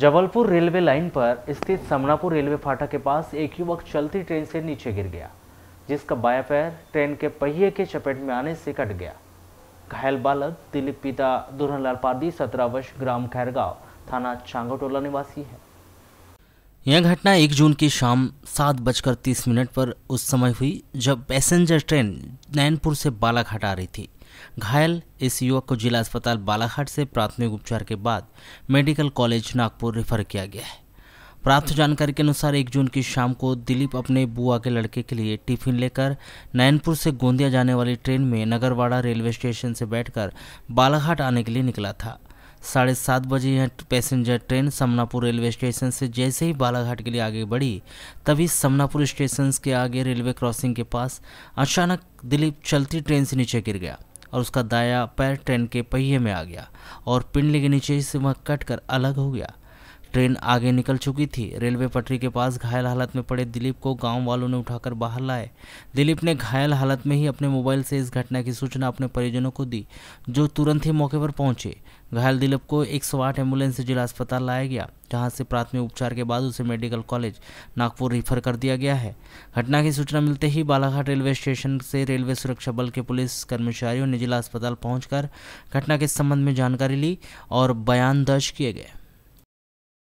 Jabalpur railway line पर स्थित Samnapur railway फाटक के पास एक युवक चलती ट्रेन से नीचे गिर गया जिसका बाया पैर ट्रेन के पहिए के चपेट में आने से कट गया घायल बालक दिलीप पिता दुल्हनलाल पादी सत्रह वर्ष ग्राम खैरगांव थाना चांगोटोला निवासी है यह घटना एक जून की शाम सात बजकर तीस मिनट पर उस समय हुई जब पैसेंजर ट्रेन नैनपुर से बालाघाट आ रही थी घायल इस युवक को जिला अस्पताल बालाघाट से प्राथमिक उपचार के बाद मेडिकल कॉलेज नागपुर रेफर किया गया है प्राप्त जानकारी के अनुसार एक जून की शाम को दिलीप अपने बुआ के लड़के के लिए टिफिन लेकर नैनपुर से गोंदिया जाने वाली ट्रेन में नगरवाड़ा रेलवे स्टेशन से बैठकर बालाघाट आने के लिए निकला था साढ़े सात बजे यह passenger train Samnapur railway station से जैसे ही बालाघाट के लिए आगे बढ़ी तभी समनापुर स्टेशन के आगे रेलवे क्रॉसिंग के पास अचानक दिलीप चलती ट्रेन से नीचे गिर गया और उसका दाया पैर ट्रेन के पहिए में आ गया और पिंडली के नीचे से वह कट कर अलग हो गया ट्रेन आगे निकल चुकी थी रेलवे पटरी के पास घायल हालत में पड़े दिलीप को गांव वालों ने उठाकर बाहर लाए दिलीप ने घायल हालत में ही अपने मोबाइल से इस घटना की सूचना अपने परिजनों को दी जो तुरंत ही मौके पर पहुंचे घायल दिलीप को एक सौ आठ एम्बुलेंस से जिला अस्पताल लाया गया जहां से प्राथमिक उपचार के बाद उसे मेडिकल कॉलेज नागपुर रिफर कर दिया गया है घटना की सूचना मिलते ही बालाघाट रेलवे स्टेशन से रेलवे सुरक्षा बल के पुलिस कर्मचारियों ने जिला अस्पताल पहुंचकर घटना के संबंध में जानकारी ली और बयान दर्ज किए गए